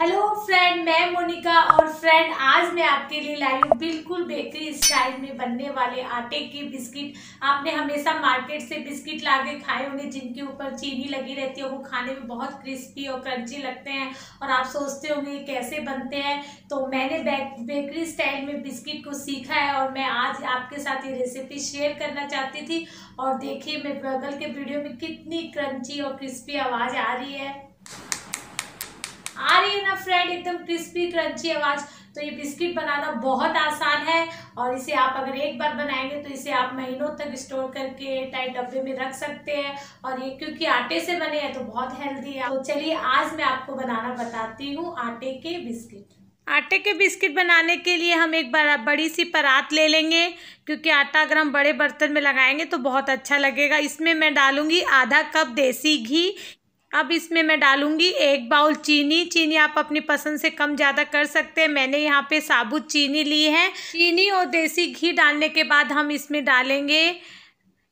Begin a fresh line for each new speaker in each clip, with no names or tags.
hello friend मैं मोनिका और friend आज मैं आपके लिए लाई हूँ बिल्कुल बेकरी स्टाइल में बनने वाले आटे के बिस्किट आपने हमेशा मार्केट से बिस्किट ला के खाए होंगे जिनके ऊपर चीनी लगी रहती है वो खाने में बहुत क्रिस्पी और क्रंची लगते हैं और आप सोचते होंगे कैसे बनते हैं तो मैंने बेकरी स्टाइल में बिस्किट को सीखा है और मैं आज आपके साथ ये रेसिपी शेयर करना चाहती थी और देखिए मैं बगल के वीडियो में कितनी क्रंची और क्रिस्पी आवाज़ आ रही है आ रही है ना फ्रेंड एकदम क्रिस्पी क्रंची आवाज़ तो ये बिस्किट बनाना बहुत आसान है और इसे आप अगर एक बार बनाएंगे तो इसे आप महीनों तक स्टोर करके टाइट डब्बे में रख सकते हैं और ये क्योंकि आटे से बने हैं तो बहुत हेल्दी है तो चलिए आज मैं आपको बनाना बताती हूँ आटे के बिस्किट आटे के बिस्किट बनाने के लिए हम एक बड़ी सी परात ले लेंगे क्योंकि आटा अगर हम बड़े बर्तन में लगाएंगे तो बहुत अच्छा लगेगा इसमें मैं डालूंगी आधा कप देसी घी अब इसमें मैं डालूँगी एक बाउल चीनी चीनी आप अपनी पसंद से कम ज़्यादा कर सकते हैं मैंने यहाँ पे साबुत चीनी ली है चीनी और देसी घी डालने के बाद हम इसमें डालेंगे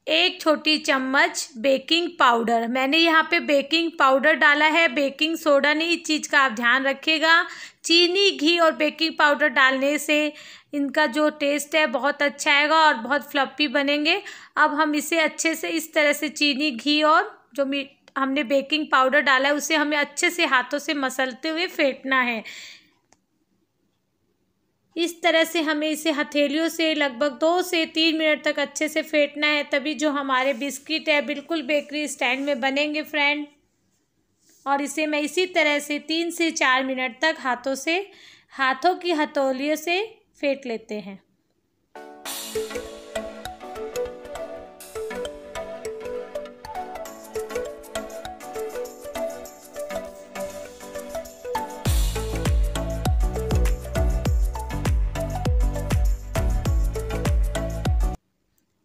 एक छोटी चम्मच बेकिंग पाउडर मैंने यहाँ पे बेकिंग पाउडर डाला है बेकिंग सोडा नहीं इस चीज़ का आप ध्यान रखिएगा चीनी घी और बेकिंग पाउडर डालने से इनका जो टेस्ट है बहुत अच्छा आएगा और बहुत फ्लपी बनेंगे अब हम इसे अच्छे से इस तरह से चीनी घी और जो मीट हमने बेकिंग पाउडर डाला है उसे हमें अच्छे से हाथों से मसलते हुए फेंटना है इस तरह से हमें इसे हथेलियों से लगभग दो से तीन मिनट तक अच्छे से फेंटना है तभी जो हमारे बिस्किट है बिल्कुल बेकरी स्टैंड में बनेंगे फ्रेंड और इसे मैं इसी तरह से तीन से चार मिनट तक हाथों से हाथों की हथौलियों से फेंट लेते हैं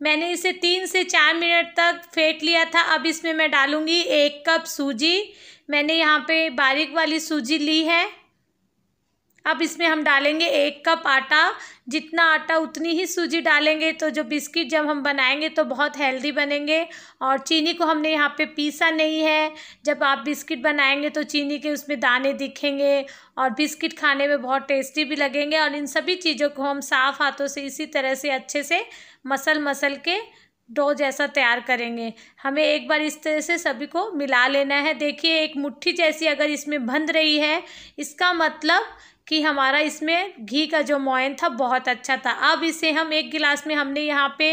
मैंने इसे तीन से चार मिनट तक फेंट लिया था अब इसमें मैं डालूँगी एक कप सूजी मैंने यहाँ पे बारीक वाली सूजी ली है अब इसमें हम डालेंगे एक कप आटा जितना आटा उतनी ही सूजी डालेंगे तो जो बिस्किट जब हम बनाएंगे तो बहुत हेल्दी बनेंगे और चीनी को हमने यहाँ पे पीसा नहीं है जब आप बिस्किट बनाएंगे तो चीनी के उसमें दाने दिखेंगे और बिस्किट खाने में बहुत टेस्टी भी लगेंगे और इन सभी चीज़ों को हम साफ़ हाथों से इसी तरह से अच्छे से मसल मसल के डो जैसा तैयार करेंगे हमें एक बार इस तरह से सभी को मिला लेना है देखिए एक मुट्ठी जैसी अगर इसमें बंध रही है इसका मतलब कि हमारा इसमें घी का जो मोयन था बहुत अच्छा था अब इसे हम एक गिलास में हमने यहाँ पे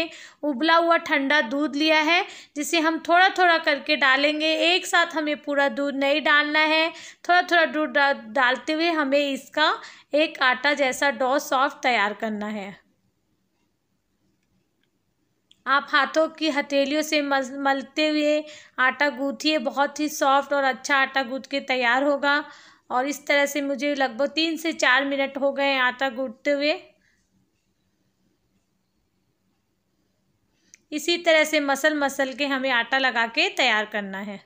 उबला हुआ ठंडा दूध लिया है जिसे हम थोड़ा थोड़ा करके डालेंगे एक साथ हमें पूरा दूध नहीं डालना है थोड़ा थोड़ा दूध डालते हुए हमें इसका एक आटा जैसा डो सॉफ्ट तैयार करना है आप हाथों की हथेलियों से मलते हुए आटा गूँथिए बहुत ही सॉफ्ट और अच्छा आटा गूँथ के तैयार होगा और इस तरह से मुझे लगभग तीन से चार मिनट हो गए आटा गूंथते हुए इसी तरह से मसल मसल के हमें आटा लगा के तैयार करना है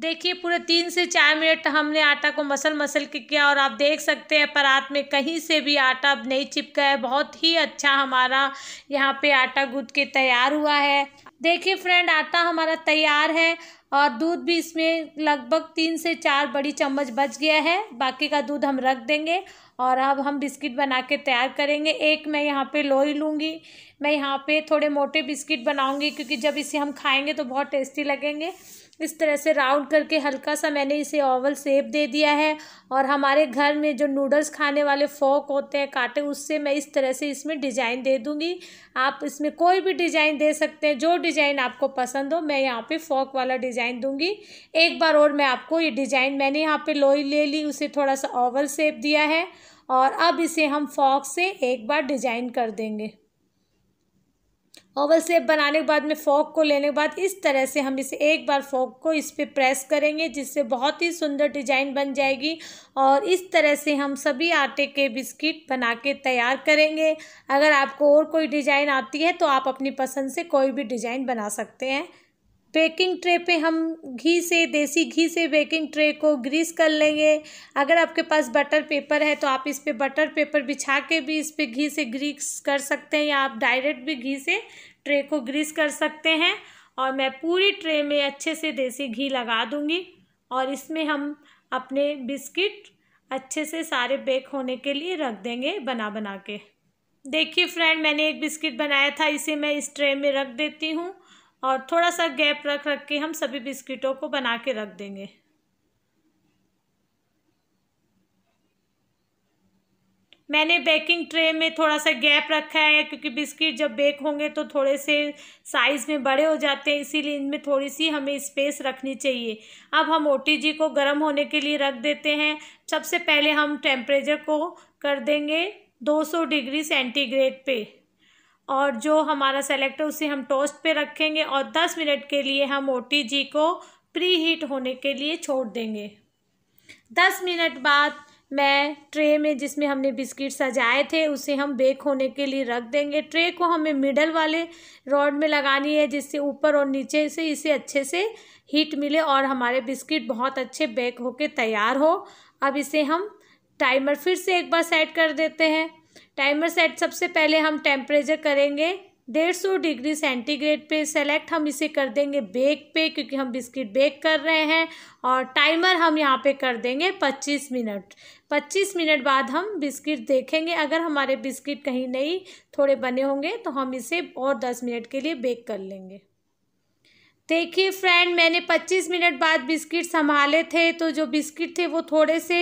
देखिए पूरे तीन से चार मिनट हमने आटा को मसल मसल के किया और आप देख सकते हैं परात में कहीं से भी आटा नहीं चिपका है बहुत ही अच्छा हमारा यहाँ पे आटा गूंथ के तैयार हुआ है देखिए फ्रेंड आटा हमारा तैयार है और दूध भी इसमें लगभग तीन से चार बड़ी चम्मच बच गया है बाकी का दूध हम रख देंगे और अब हम बिस्किट बना के तैयार करेंगे एक मैं यहाँ पे लोई लूँगी मैं यहाँ पे थोड़े मोटे बिस्किट बनाऊँगी क्योंकि जब इसे हम खाएंगे तो बहुत टेस्टी लगेंगे इस तरह से राउंड करके हल्का सा मैंने इसे ओवल शेप दे दिया है और हमारे घर में जो नूडल्स खाने वाले फोक होते हैं कांटे उससे मैं इस तरह से इसमें डिज़ाइन दे दूँगी आप इसमें कोई भी डिज़ाइन दे सकते हैं जो डिज़ाइन आपको पसंद हो मैं यहाँ पे फोक वाला डिज़ाइन दूँगी एक बार और मैं आपको ये डिज़ाइन मैंने यहाँ पर लोई ले ली उसे थोड़ा सा ओवल शेप दिया है और अब इसे हम फॉक से एक बार डिज़ाइन कर देंगे ओवल सेप बनाने के बाद में फ़ॉक को लेने के बाद इस तरह से हम इसे एक बार फ़ॉक को इस पर प्रेस करेंगे जिससे बहुत ही सुंदर डिजाइन बन जाएगी और इस तरह से हम सभी आटे के बिस्किट बना के तैयार करेंगे अगर आपको और कोई डिज़ाइन आती है तो आप अपनी पसंद से कोई भी डिज़ाइन बना सकते हैं बेकिंग ट्रे पे हम घी से देसी घी से बेकिंग ट्रे को ग्रीस कर लेंगे अगर आपके पास बटर पेपर है तो आप इस पर पे बटर पेपर बिछा के भी इस पर घी से ग्रीस कर सकते हैं या आप डायरेक्ट भी घी से ट्रे को ग्रीस कर सकते हैं और मैं पूरी ट्रे में अच्छे से देसी घी लगा दूँगी और इसमें हम अपने बिस्किट अच्छे से सारे बेक होने के लिए रख देंगे बना बना के देखिए फ्रेंड मैंने एक बिस्किट बनाया था इसे मैं इस ट्रे में रख देती हूँ और थोड़ा सा गैप रख रख के हम सभी बिस्किटों को बना के रख देंगे मैंने बेकिंग ट्रे में थोड़ा सा गैप रखा है क्योंकि बिस्किट जब बेक होंगे तो थोड़े से साइज़ में बड़े हो जाते हैं इसीलिए इनमें थोड़ी सी हमें स्पेस रखनी चाहिए अब हम ओ को गर्म होने के लिए रख देते हैं सबसे पहले हम टेम्परेचर को कर देंगे 200 डिग्री सेंटीग्रेड पे और जो हमारा सेलेक्ट है उसे हम टोस्ट पे रखेंगे और दस मिनट के लिए हम ओ को प्री हीट होने के लिए छोड़ देंगे दस मिनट बाद मैं ट्रे में जिसमें हमने बिस्किट सजाए थे उसे हम बेक होने के लिए रख देंगे ट्रे को हमें मिडल वाले रॉड में लगानी है जिससे ऊपर और नीचे से इसे अच्छे से हीट मिले और हमारे बिस्किट बहुत अच्छे बेक होके तैयार हो अब इसे हम टाइमर फिर से एक बार सेट कर देते हैं टाइमर सेट सबसे पहले हम टेम्परेचर करेंगे डेढ़ सौ डिग्री सेंटीग्रेड पे सेलेक्ट हम इसे कर देंगे बेक पे क्योंकि हम बिस्किट बेक कर रहे हैं और टाइमर हम यहाँ पे कर देंगे पच्चीस मिनट पच्चीस मिनट बाद हम बिस्किट देखेंगे अगर हमारे बिस्किट कहीं नहीं थोड़े बने होंगे तो हम इसे और दस मिनट के लिए बेक कर लेंगे देखिए फ्रेंड मैंने पच्चीस मिनट बाद बिस्किट संभाले थे तो जो बिस्किट थे वो थोड़े से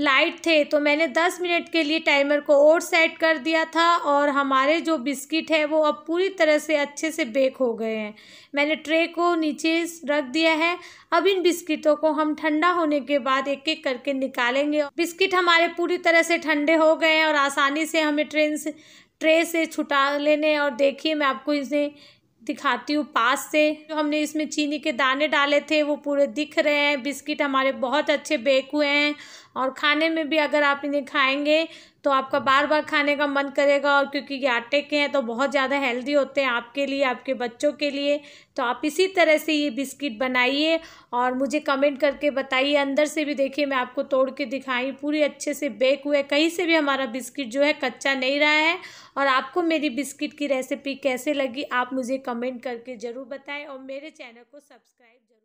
लाइट थे तो मैंने दस मिनट के लिए टाइमर को और सेट कर दिया था और हमारे जो बिस्किट है वो अब पूरी तरह से अच्छे से बेक हो गए हैं मैंने ट्रे को नीचे रख दिया है अब इन बिस्किटों को हम ठंडा होने के बाद एक एक करके निकालेंगे बिस्किट हमारे पूरी तरह से ठंडे हो गए हैं और आसानी से हमें ट्रेन से ट्रे से छुटा लेने और देखिए मैं आपको इसे दिखाती हूँ पास से जो हमने इसमें चीनी के दाने डाले थे वो पूरे दिख रहे हैं बिस्किट हमारे बहुत अच्छे बेक हुए हैं और खाने में भी अगर आप इन्हें खाएंगे तो आपका बार बार खाने का मन करेगा और क्योंकि ये आटे के हैं तो बहुत ज़्यादा हेल्दी होते हैं आपके लिए आपके बच्चों के लिए तो आप इसी तरह से ये बिस्किट बनाइए और मुझे कमेंट करके बताइए अंदर से भी देखिए मैं आपको तोड़ के दिखाई पूरी अच्छे से बेक हुए कहीं से भी हमारा बिस्किट जो है कच्चा नहीं रहा है और आपको मेरी बिस्किट की रेसिपी कैसे लगी आप मुझे कमेंट करके ज़रूर बताएँ और मेरे चैनल को सब्सक्राइब